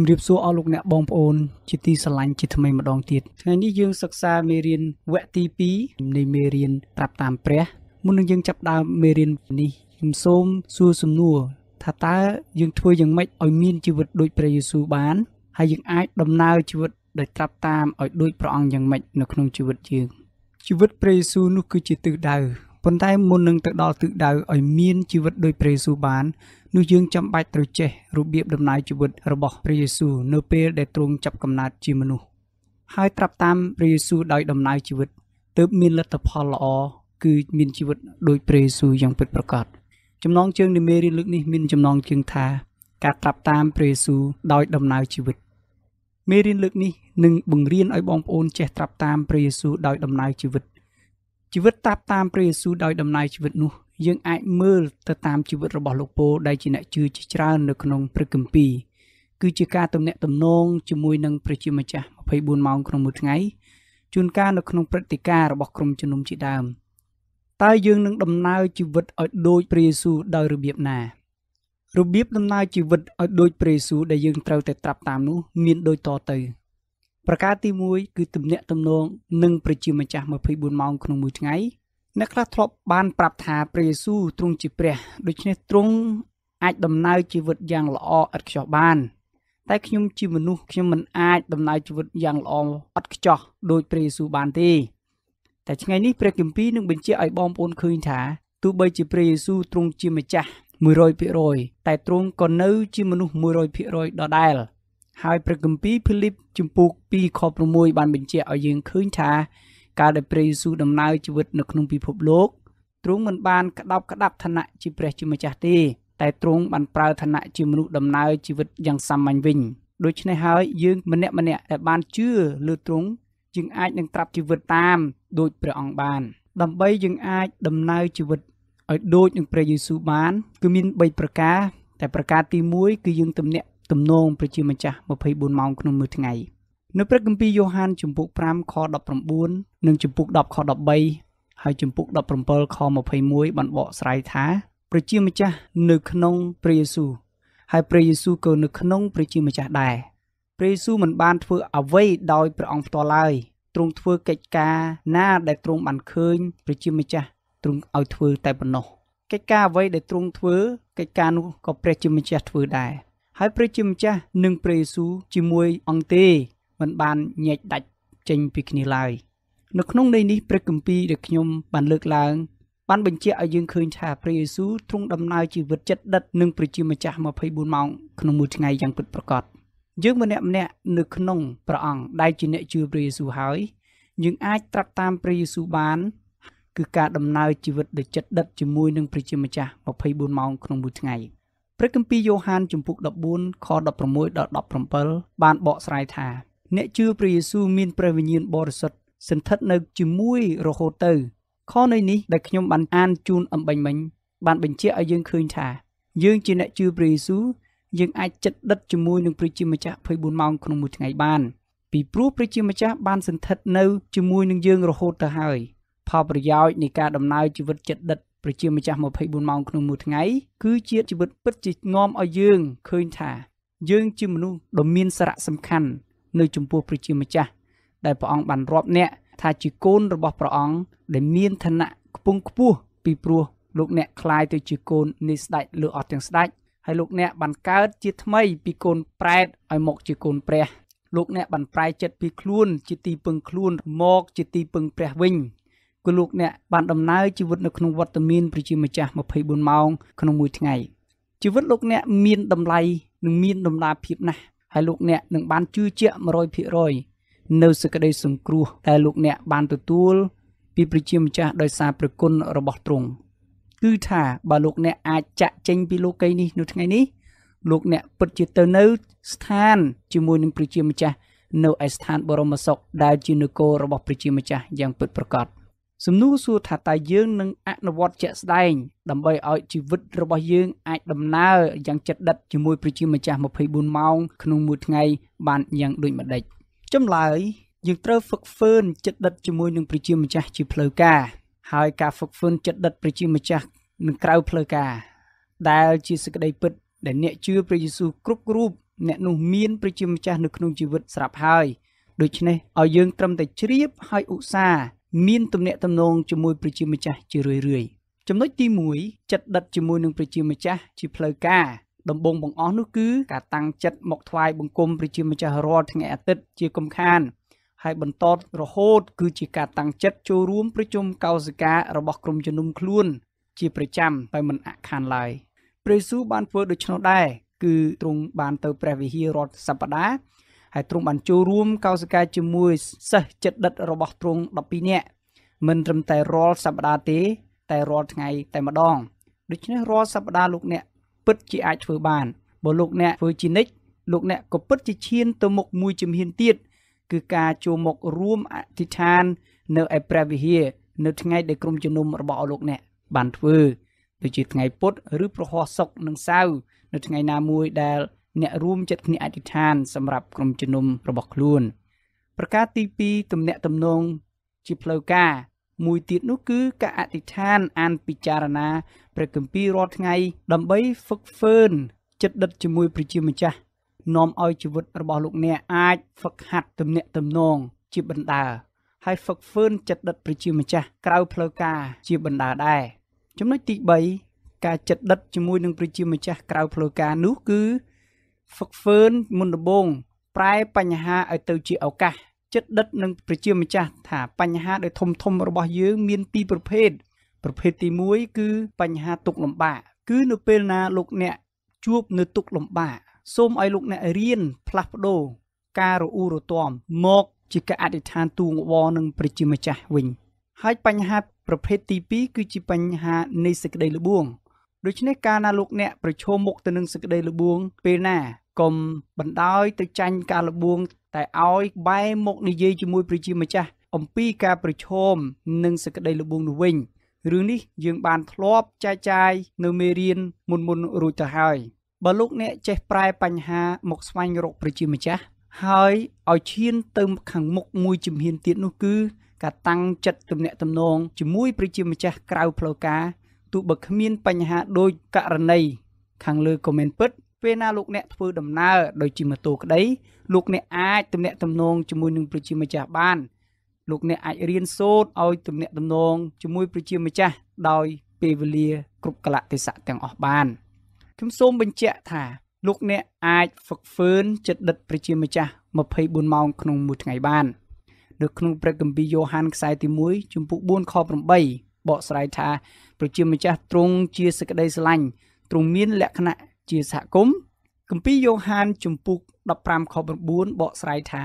ជំរាបសួរអស់លោកអ្នកបងប្អូនជាទីស្រឡាញ់ជាថ្មីម្ដងទៀតថ្ងៃនេះយើងសិក្សាមេរៀនវគ្គទី2នៃមេរៀនប្រាប់តាមព្រះមុននឹងយើងចាប់ដើមមេរៀននេះខ្ញុំសូមសួរសំណួរថាតើយើងធ្វើយ៉ាងម៉េចឲ្យមានជីវិតដូចព្រះយេស៊ូវបាន ហើយយើងអាចដំណើរជីវិតដោយត្រាប់តាមឲ្យដូចព្រះអង្គយ៉ាងម៉េចនៅក្នុងជីវិតយើងជីវិតព្រះយេស៊ូវនោះគឺជាទិសដៅប៉ុន្តែមុននឹងទៅដល់ទិសដៅឲ្យមានជីវិតដោយព្រះយេស៊ូវបាននោះយើងចាំបាច់ត្រូវចេះរបៀបដំណើរជីវិតរបស់ព្រះយេស៊ូវនៅពេលដែលទ្រង់ចាប់កំណើតជាមនុស្សហើយត្រាប់តាមព្រះយេស៊ូវដោយដំណើរជីវិតទើបមានលទ្ធផលល្អគឺមានជីវិតដោយព្រះយេស៊ូវយ៉ាងពិតប្រាកដចំណងជើងនៃមេរៀនលើកនេះមានចំណងជើងថា ការត្រាប់តាមព្រះយេស៊ូវដោយដំណើរជីវិតមេរៀនលើកនេះនឹងបង្រៀនឲ្យបងប្អូនចេះត្រាប់តាមព្រះយេស៊ូវដោយដំណើរជីវិតជីវិតតាមតាមព្រះយេស៊ូវដោយដំណើរជីវិតនោះយើងអាចមើលទៅតាមជីវិតរបស់លោកពូដែលជាអ្នកជឿជាច្រើននៅក្នុងព្រះគម្ពីរគឺជាការទំនាក់ទំនងជាមួយនឹងព្រះជាម្ចាស់24ម៉ោងក្នុងមួយថ្ងៃជួនកាលនៅក្នុងព្រឹត្តិការណ៍របស់ក្រុមជំនុំជាដើមតើយើងនឹងដំណើរជីវិតឲ្យដូចព្រះយេស៊ូវដោយរបៀបណារបៀបដំណើរជីវិតឲ្យដូចព្រះយេស៊ូវដែលយើងត្រូវតែត្រាប់តាមនោះ មានដូចតទៅប្រការទី1គឺទំនាក់ទំនងនឹងប្រជាម្ចាស់24ម៉ោងក្នុងមួយថ្ងៃអ្នកខ្លះធ្លាប់បានប្រាប់ថាព្រះយេស៊ូវទ្រង់ជាព្រះដូច្នេះទ្រង់អាច ដំណើរជីវិតយ៉ាងល្អឥតខ្ចោះបានតែខ្ញុំជាមនុស្សខ្ញុំមិនអាចដំណើរជីវិតយ៉ាងល្អឥតខ្ចោះដោយព្រះយេស៊ូវបានទេ តែថ្ងៃនេះព្រះគម្ពីរនឹងបញ្ជាក់ឲ្យបងប្អូនឃើញថាទោះបីជាព្រះយេស៊ូវទ្រង់ជាម្ចាស់100%តែទ្រង់ក៏នៅ ជាមនុស្ស100%ដដែល។ហើយព្រះគម្ពីរភីលីបជំពូក2ខ6បានបញ្ជាក់ឲ្យយើងឃើញថាការដែលព្រះយេស៊ូវដំណើរជីវិត នៅក្នុងពិភពលោកទ្រង់មិនបានក្តោបក្តាប់ឋានៈជាព្រះជាម្ចាស់ទេតែទ្រង់បានប្រើឋានៈជាមនុស្សដំណើរជីវិតយ៉ាងសាមញ្ញវិញដូច្នេះហើយយើងម្នាក់ម្នាក់ដែលបានជឿលើទ្រង់យើងអាចនឹងត្រាប់ជីវិតតាមដូចព្រះអង្គបាន ដើម្បីយើងអាចដំណើរជីវិតឲ្យដូចនឹងព្រះយេស៊ូវបាន គឺមាន3ប្រការតែប្រការទី1គឺយើងទំនាក់ទំនងព្រះជាម្ចាស់24ម៉ោងក្នុងមួយថ្ងៃនៅព្រះគម្ពីរយ៉ូហានជំពូក5ខ19និងជំពូក10ខ13ហើយជំពូក17ខ21បានបកស្រាយថាព្រះជាម្ចាស់នៅក្នុងព្រះយេស៊ូវហើយព្រះយេស៊ូវក៏នៅក្នុងព្រះជាម្ចាស់ដែរព្រះយេស៊ូវមិនបានធ្វើអ្វីដោយព្រះអង្គផ្ទាល់ឡើយទ្រង់ធ្វើកិច្ចការណាដែលទ្រង់បានឃើញព្រះជាម្ចាស់ទ្រង់ឲ្យធ្វើតែប៉ុណ្ណោះកិច្ចការអ្វីដែលទ្រង់ធ្វើកិច្ចការនោះក៏ព្រះជាម្ចាស់ធ្វើដែរហើយព្រះជាម្ចាស់និងព្រះយេស៊ូវជាមួយអង្គទេមិនបានញែកដាច់ចេញពីគ្នាឡើយនៅក្នុងន័យនេះព្រះគម្ពីរដែលខ្ញុំបានលើកឡើង បានបញ្ជាក់ឲ្យយើងឃើញថាព្រះយេស៊ូវទ្រង់ដំណើរជីវិតចិត្តដិត និងព្រះជាម្ចាស់24ម៉ោងក្នុងមួយថ្ងៃយ៉ាងពិតប្រាកដយើងម្នាក់ម្នាក់នៅក្នុងព្រះអង្គដែលជាអ្នកជឿព្រះយេស៊ូវហើយយើងអាចត្រាប់តាមព្រះយេស៊ូវបានគឺការដំណើរជីវិតដោយចិត្តដិតជាមួយ នឹងព្រះជាម្ចាស់24ម៉ោងក្នុងមួយថ្ងៃ។ព្រះគម្ពីរយ៉ូហានជំពូក14ខ16ដល់17បានបកស្រាយថាអ្នកជឿព្រះយេស៊ូវមានព្រះវិញ្ញាណបរិសុទ្ធសន្ធិដ្ឋនៅជាមួយរហូតទៅ ខនៃនេះដែលខ្ញុំបានអានជូនអំបញ្ញមិញ បានបញ្ជាក់ឲ្យយើងឃើញថា យើងជាអ្នកជឿព្រះយេស៊ូវយើងអាចចិត្តដិតជាមួយនឹងព្រះជាម្ចាស់24ម៉ោងក្នុងមួយថ្ងៃបាន ពីព្រោះព្រះជាម្ចាស់បានសន្ធិដ្ឋនៅជាមួយនឹងយើងរហូតទៅហើយផលប្រយោជន៍នៃការដំណើរជីវិតចិត្តដិតប្រជាម្ចាស់24ម៉ោងក្នុងមួយថ្ងៃគឺជាជីវិតពិតជានាំឲ្យយើងឃើញថាយើងជាមនុស្សដ៏មានសារៈសំខាន់ នៅចំពោះប្រជាម្ចាស់ដែលព្រះអង្គបានរាប់អ្នកថាជាកូនរបស់ព្រះអង្គដែលមានឋានៈខ្ពង់ខ្ពស់ពីព្រោះលោកអ្នកคล้ายទៅជាកូននៃស្ដេចលើអត់ទាំងស្ដេចហើយលោកអ្នកបានកើតជាថ្មីពីកូនប្រែតឲ្យមក ជាកូនព្រះលោកអ្នកបានប្រែចិត្តពីខ្លួន ជាទីពឹងខ្លួនមកជាទីពឹងព្រះវិញគឺលោកអ្នកបានដំណើរជីវិតនៅក្នុងវត្តមានប្រជាម្ចាស់24ម៉ោងក្នុងមួយថ្ងៃជីវិតលោក អ្នកមានតម្លៃនិងមានតម្លាភាពណាស់ហើយលោកអ្នកនឹងបានជឿជាក់100%នៅសេចក្តីសង្គ្រោះដែលលោកអ្នកបានទទួលពីប្រជាម្ចាស់ដោយសារព្រះគុណរបស់ទ្រង់គឺថាបើលោកអ្នកអាចចាក់ចេញ ពីលោកីនេះនៅថ្ងៃនេះលោកអ្នកពិតជាទៅនៅស្ថាន ជាមួយនឹងព្រះជាម្ចាស់នៅឯស្ថានបរមសុខដែលជានគររបស់ព្រះជាម្ចាស់យ៉ាងពិតប្រាកដសំណួរសួរថាតើយើងនឹងអនុវត្តជាក់ស្ដែងដើម្បីឲ្យជីវិតរបស់យើងអាចដំណើរយ៉ាងចិត្តដិតជាមួយប្រជាម្ចាស់24ម៉ោងក្នុងមួយថ្ងៃបានយ៉ាងដូចម្ដេចចម្លើយយើងត្រូវហ្វឹកហ្វឺនចិត្តដិតជាមួយនឹងប្រជាម្ចាស់ជាផ្លូវការហើយការហ្វឹកហ្វឺនចិត្តដិតប្រជាម្ចាស់នឹងក្រៅផ្លូវការ ដែលជាសេចក្តីពិតដែលអ្នកជឿព្រះយេស៊ូវគ្រប់រូបអ្នកនោះមានព្រះជាម្ចាស់នៅក្នុងជីវិតស្រាប់ហើយដូច្នេះឲ្យយើងត្រឹមតែជ្រាបហើយឧស្សាហ៍មានទំនាក់ទំនងជាមួយប្រជាម្ចាស់ជារឿយរឿយចំណុចទី1ចិត្តដិតជាមួយនឹងប្រជាម្ចាស់ជាផ្លូវការដំបងបង្អស់នោះគឺការតាំងចិត្តមកថ្វាយបង្គំប្រជាម្ចាស់រាល់ថ្ងៃអាទិត្យជាកំខាន ហើយបន្តរហូត គឺជាការតាំងចិត្តចូលរួមប្រជុំកោសិការបស់ក្រុមជំនុំខ្លួនជាប្រចាំតែមិនអខានឡើយព្រះយេស៊ូវបានធ្វើដូច្នោះដែរគឺទ្រង់បានទៅព្រះវិហាររាល់សប្តាហ៍ហើយទ្រង់បានចូលរួមកោសកាយជាមួយសិស្សចិត្តដិតរបស់ទ្រង់12នាក់មិនត្រឹមតែរាល់សប្តាហ៍ទេ តែរាល់ថ្ងៃតែម្ដងដូច្នេះរាល់សប្តាហ៍លោកអ្នកពិតជាអាចធ្វើបានបើលោកអ្នកធ្វើជានិច្ចលោកអ្នកក៏ពិតជាឈានទៅមុខមួយជំហានទៀតគឺការចូលមករួមអធិដ្ឋាន នៅឯព្រះវិហារនៅថ្ងៃដែលក្រុមជំនុំរបស់លោកអ្នក បានធ្វើដូចជាថ្ងៃពុទ្ធឬប្រហោះសុកនិងសៅនៅថ្ងៃណាមួយដែលអ្នករួមចិត្តគ្នាអធិដ្ឋានសម្រាប់ក្រុមជំនុំរបស់ខ្លួនប្រការទី2ទំនាក់ទំនងជាផ្លូវការ មួយទៀតនោះគឺការអធិដ្ឋានអានពិចារណាព្រះគម្ពីររាល់ថ្ងៃ ដើម្បីហ្វឹកហ្វឺនចិត្តដិតជាមួយប្រជាម្ចាស់នាំឲ្យជីវិតរបស់លោកអ្នកអាចហ្វឹកហាត់ទំនាក់ទំនងជាបណ្ដាហើយហ្វឹកហ្វឺនចិត្តដិតប្រជាម្ចាស់ក្រៅផ្លូវការជាបណ្ដាដែរចំណុចទី3ការចិត្តដិតជាមួយនឹងប្រជាម្ចាស់ក្រៅផ្លូវការនោះគឺហ្វឹកហ្វឺនមុនដំបូងប្រែបញ្ហាឲ្យទៅជាឱកាស ចិត្តដិតនឹងប្រជាម្ចាស់ថាបញ្ហាដែលធំធំរបស់យើងមានពីរប្រភេទប្រភេទទី1គឺបញ្ហាទុកលំបាកគឺនៅពេលណាលោកអ្នកជួបនៅទុកលំបាកសូមឲ្យលោកអ្នករៀនផ្លាស់ប្ដូរការរអ៊ូរទាំមកជាការអធិដ្ឋានទូងវនឹងប្រជាម្ចាស់វិញ ហើយបញ្ហាប្រភេទទី2គឺជាបញ្ហានៃសេចក្តីល្បួងដូច្នេះកាលណាលោកអ្នកប្រឈមមុខទៅនឹងសេចក្តីល្បួងពេលណាកុំបណ្ដោយទៅចាញ់ការល្បួងតែឲ្យបែរមុខនិយាយជាមួយប្រជាម្ចាស់អំពីការប្រឈមនឹងសេចក្តីល្បួងនោះវិញរឿងនេះយើងបានធ្លាប់ចែកចាយនៅមេរៀនមុនមុនរួចទៅហើយបើលោកអ្នកចេះប្រែបញ្ហាមកស្វែងរក ប្រជាម្ចាស់ហើយឲ្យឈានទៅខាងមុខមួយជំហានទៀតនោះគឺការតាំងចិត្តទំនាក់ទំនងជាមួយប្រជាម្ចាស់ក្រៅផ្លូវការទោះបើគ្មានបញ្ហាដូចករណីខាងលើក៏មិនពិតពេលណាលោកអ្នកធ្វើដំណើរដោយជិះម៉ូតូក្តីលោកអ្នកអាចទំនាក់ទំនងជាមួយនឹងប្រជាម្ចាស់បានលោកអ្នកអាចរៀនសូត្រឲ្យទំនាក់ទំនងជាមួយប្រជាម្ចាស់ដោយពេលវេលាគ្រប់កលៈទេសៈទាំងអស់បានខ្ញុំសូមបញ្ជាក់ថា លោកអ្នកអាចហ្វឹកហ្វឺនចិត្តដិតប្រជាម្ចាស់24ម៉ោងក្នុងមួយថ្ងៃបាននៅក្នុងព្រះគម្ពីរយ៉ូហានខ្សែទី1ជំពូក4ខ8បកស្រាយថាប្រជាម្ចាស់ទ្រង់ជាសក្តីស្រឡាញ់ទ្រង់មានលក្ខណៈជាសហគមន៍គម្ពីរយ៉ូហានជំពូក15ខ9បកស្រាយថា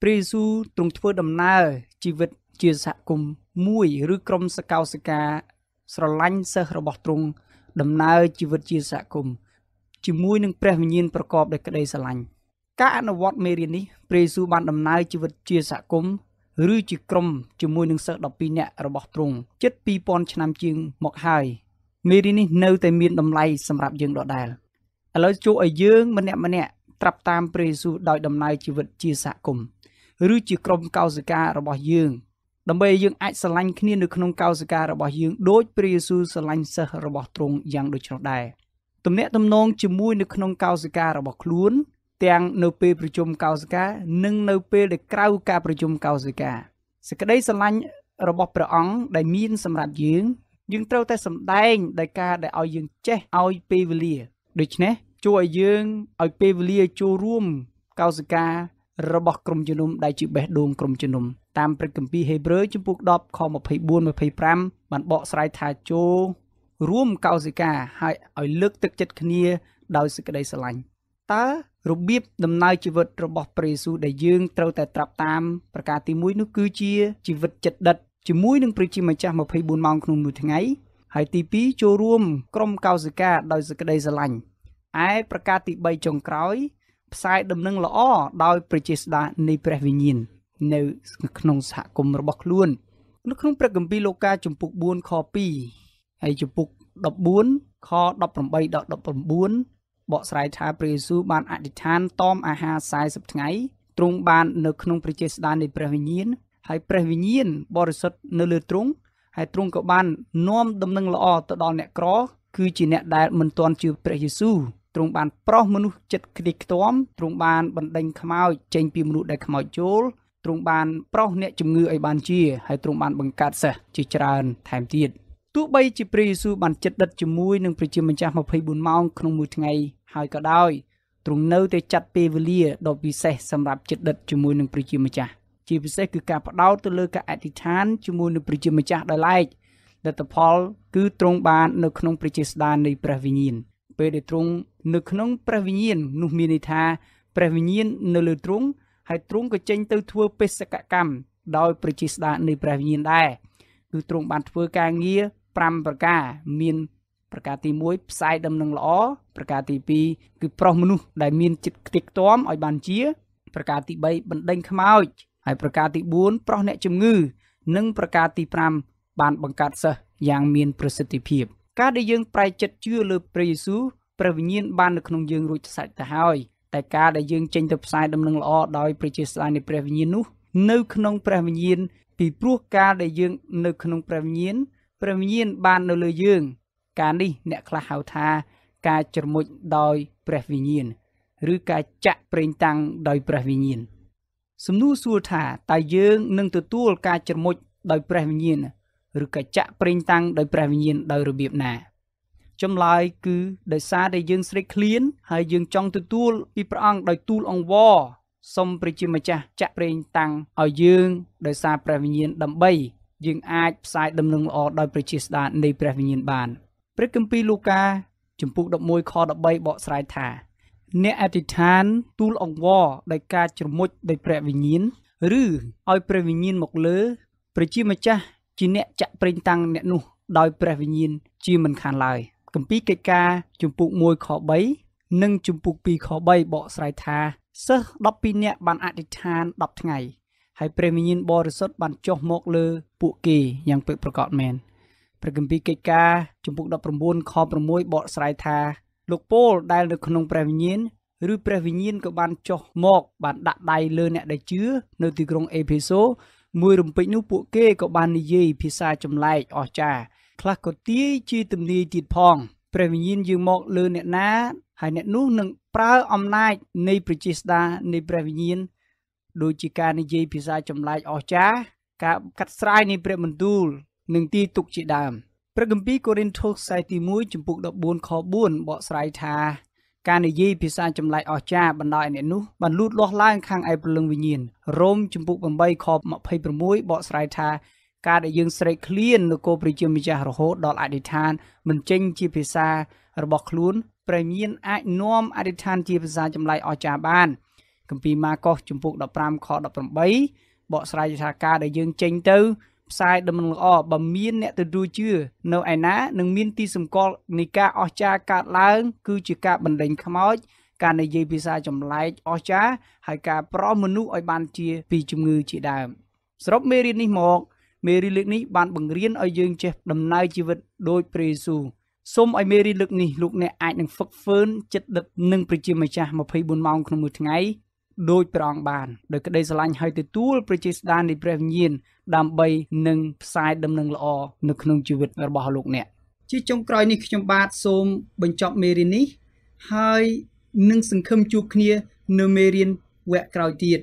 ព្រះយេស៊ូវទ្រង់ធ្វើដំណើរជីវិតជាសហគមន៍មួយឬក្រុមសកោសកា ស្រឡាញ់សិស្សរបស់ទ្រង់ដំណើរជីវិតជាសហគមន៍ជាមួយនឹងព្រះវិញ្ញាណប្រកបដោយក្តីស្រឡាញ់ការអនុវត្តមេរៀននេះព្រះយេស៊ូវបានដំណើរជីវិតជាសហគមន៍ឬជាក្រុមជាមួយនឹងសិស្ស12នាក់របស់ទ្រង់ជិត2000ឆ្នាំជាងមកហើយមេរៀននេះនៅតែមានតម្លៃសម្រាប់យើងដដែលឥឡូវជួយឲ្យយើងម្នាក់ម្នាក់ត្រាប់តាមព្រះយេស៊ូវដោយដំណើរជីវិតជាសហគមន៍ឬជាក្រុមកោសិការបស់យើង ដើម្បីឲ្យយើងអាចស្រឡាញ់គ្នានៅក្នុងកោសិការបស់យើងដោយព្រះយេស៊ូវស្រឡាញ់សិស្សរបស់ទ្រង់យ៉ាងដូចនោះដែរទំនាក់ទំនងជាមួយនៅក្នុងកោសិការបស់ខ្លួនទាំងនៅពេលប្រជុំកោសិកានិងនៅពេលដែលក្រៅការប្រជុំកោសិកាសេចក្តីស្រឡាញ់របស់ព្រះអង្គដែលមានសម្រាប់យើង យើងត្រូវតែសម្ដែងដោយការដែលឲ្យយើងចេះឲ្យពេលវេលាដូច្នេះជួយឲ្យយើងឲ្យពេលវេលាចូលរួមកោសិការបស់ក្រុមជំនុំដែលជាបេះដូងក្រុមជំនុំតាមព្រឹត្តិគម្ពីរហេព្រើរជំពូក10ខ24 25បានបកស្រាយថាចូលរួមកោសិកាឲ្យឲ្យលើកទឹកចិត្តគ្នាដោយសេចក្តីស្រឡាញ់តើរបៀបដំណើរជីវិតរបស់ព្រះយេស៊ូវដែលយើងត្រូវតែត្រាប់តាមប្រការទី1នោះគឺជាជីវិតចិត្តដិតជាមួយនឹងព្រះជាម្ចាស់24ម៉ោងក្នុងមួយថ្ងៃហើយទី2ចូលរួមក្រុមកោសិកាដោយសេចក្តីស្រឡាញ់ឯប្រការទី3ចុងក្រោយ ផ្សាយដំណឹងល្អដោយព្រះជាស្ដានៃព្រះវិញ្ញាណនៅក្នុងសហគមន៍របស់ខ្លួន នៅក្នុងព្រះគម្ពីរលូកាជំពូក4ខ2ហើយជំពូក14ខ18ដល់19បកស្រាយថាព្រះយេស៊ូវបានអធិដ្ឋានតមអាហារ40ថ្ងៃទ្រង់បាននៅក្នុងព្រះចេស្តានៃព្រះវិញ្ញាណហើយព្រះវិញ្ញាណបរិសុទ្ធនៅលើទ្រង់ហើយទ្រង់ក៏បាននាំដំណឹងល្អទៅដល់អ្នកក្រ គឺជាអ្នកដែលមិនទាន់ជឿព្រះយេស៊ូវទ្រង់បានប្រោសមនុស្សចិត្តខ្ទេចខ្ទាំទ្រង់បានបណ្ដេញខ្មោចចេញពីមនុស្សដែលខ្មោចចូលទ្រង់បានប្រោសអ្នកជំងឺឲ្យបានជា ហើយទ្រង់បានបង្កើតសេះជាច្រើនថែមទៀត។ទោះបីជាព្រះយេស៊ូវបានចិត្តដិតជាមួយនឹងប្រជាម្ចាស់24ម៉ោងក្នុងមួយថ្ងៃហើយក៏ដោយទ្រង់នៅតែចាត់ពេលវេលាដ៏ពិសេសសម្រាប់ចិត្តដិតជាមួយនឹងព្រះជាម្ចាស់ជាពិសេសគឺការផ្ដោតទៅលើការអធិដ្ឋានជាមួយនឹងព្រះជាម្ចាស់ដោយឡែកលទ្ធផលគឺទ្រង់បាននៅក្នុងព្រះជាស្ដាននៃព្រះវិញ្ញាណពេលដែលទ្រង់នៅក្នុងព្រះវិញ្ញាណនោះមានន័យថាព្រះវិញ្ញាណនៅលើទ្រង់ហើយទ្រង់ក៏ចេញទៅធ្វើបេសកកម្មដោយព្រះជាស្ដាននៃព្រះវិញ្ញាណដែរគឺទ្រង់បានធ្វើការងារ5ប្រការមាន ប្រការទី1ផ្សាយដំណឹងល្អប្រការទី2គឺ ប្រោះមនុស្សដែលមានចិត្តខ្ទេចខ្ទាំឲ្យ បានជា ប្រការទី3បណ្ដេញខ្មោចហើយប្រការទី4ប្រោះអ្នកជំងឺ និងប្រការទី5បានបង្កើតសិស្សយ៉ាងមាន ប្រសិទ្ធភាព ការដែលយើងប្រែចិត្តជឿលើព្រះយេស៊ូវព្រះវិញ្ញាណបាននៅក្នុងយើងរួចសាច់ទៅហើយតែការដែលយើងចេញទៅផ្សាយដំណឹងល្អដោយប្រជាស្ដាយនៃព្រះវិញ្ញាណនោះ នៅក្នុងព្រះវិញ្ញាណពីព្រោះការដែលយើងនៅក្នុងព្រះវិញ្ញាណព្រះវិញ្ញាណបាននៅលើយើងការនេះអ្នកខ្លះហៅថាការជ្រមុជដោយព្រះវិញ្ញាណឬការចាក់ប្រេងតាំងដោយព្រះវិញ្ញាណសំណួរសួរថាតើយើងនឹងទទួលការជ្រមុជដោយព្រះវិញ្ញាណឬក៏ចាក់ប្រេងតាំងដោយព្រះវិញ្ញាណដោយរបៀបណាចម្លើយគឺដោយសារតែយើងស្រេកឃ្លានហើយយើងចង់ទទួលពីព្រះអង្គដោយទូលអង្វរសូមព្រះជាម្ចាស់ចាក់ប្រេងតាំងឲ្យយើងដោយសារព្រះវិញ្ញាណដើម្បីយើងអាចផ្សាយដំណឹងល្អដោយប្រជាស្ដារនៃព្រះវិញ្ញាណបានព្រះគម្ពីរលូកា ជំពូក11ខ13បកស្រាយថា អ្នកអធិដ្ឋានទូលអង្វរដោយការជ្រមុជដោយព្រះវិញ្ញាណឬឲ្យព្រះវិញ្ញាណមកលើ ប្រជាម្ចាស់ជាអ្នកចាក់ប្រេងតាំងអ្នកនោះដោយព្រះវិញ្ញាណជាមិនខានឡើយគម្ពីរកិច្ចការជំពូក1ខ3និង ជំពូក2ខ3បកស្រាយថាសិស្ស12នាក់បានអធិដ្ឋាន10ថ្ងៃហើយព្រះវិញ្ញាណបរិសុទ្ធបានចុះមកលើពួកគេយ៉ាងពិតប្រាកដមែនព្រះគម្ពីរកិច្ចការជំពូក19ខ6បកស្រាយថាលោកពូលដែលនៅក្នុង ព្រះវិញ្ញាណឬព្រះវិញ្ញាណក៏បានចុះមក បានដាក់ដៃលើអ្នកដែលជឿនៅទីក្រុងអេភេសូ មួយរំពេចនោះពួកគេក៏បាននិយាយភាសាចម្លែកអស្ចារ្យខ្លះក៏ទាយជា ទំនាយទៀតផងព្រះវិញ្ញាណយាងមក លើអ្នកណា ហើយអ្នកនោះនឹងប្រើអំណាច នៃប្រជាស្ដានៃព្រះវិញ្ញាណដូចជាការនិយាយភាសាចម្លែកអស្ចារ្យការកាត់ស្រាយនៃព្រះបន្ទូលនិងទីទុកជាដើមព្រះគម្ពីរកូរិនថូសខ្សែទី1ចំពុក14ខ4បកស្រាយថា ការនិយាយភាសាចម្លែកអស្ចារ្យបណ្ដោយអ្នកនោះបានលូតលាស់ឡើង ខាងឯព្រលឹងវិញ្ញាណរ៉ូមចំពុក8ខ26បកស្រាយថាការដែលយើងស្រែកឃ្លាននគរព្រះជាម្ចាស់រហូតដល់អធិដ្ឋានមិនចេញជាភាសារបស់ខ្លួនព្រះមានអាចនាំអធិដ្ឋានជាភាសាចម្លែកអស្ចារ្យបានគម្ពីរម៉ាកុសជំពូក15ខ18បកស្រាយថាការដែលយើងចេញទៅផ្សាយដំណឹងល្អបើមានអ្នកទទួលជឿនៅឯណានឹងមានទីសម្គាល់នៃការអស្ចារ្យកើតឡើង គឺជាការបណ្ដេញខ្មោចការនិយាយភាសាចម្លែកអស្ចារ្យហើយការប្រោសមនុស្សឲ្យបានជាពីជំងឺជាដើមសរុបមេរៀននេះមកមេរៀនលើកនេះបានបង្រៀនឲ្យយើងចេះដំណើរជីវិតដោយព្រះយេស៊ូវសូមឲ្យមេរៀនលើកនេះលោកអ្នកអាចនឹងហ្វឹកហ្វឺនចិត្តដិតនឹងប្រជាម្ចាស់24ម៉ោងក្នុងមួយថ្ងៃដោយព្រះអង្គបានដោយក្តីស្រឡាញ់ហើយទទួលព្រះចេស្តានៃព្រះវិញ្ញាណដើម្បីនឹងផ្សាយដំណឹងល្អនៅក្នុងជីវិតរបស់លោកអ្នកជាចុងក្រោយនេះខ្ញុំបាទសូមបញ្ចប់មេរៀននេះហើយនឹងសង្ឃឹមជួបគ្នា នៅមេរៀនវគ្គក្រោយទៀត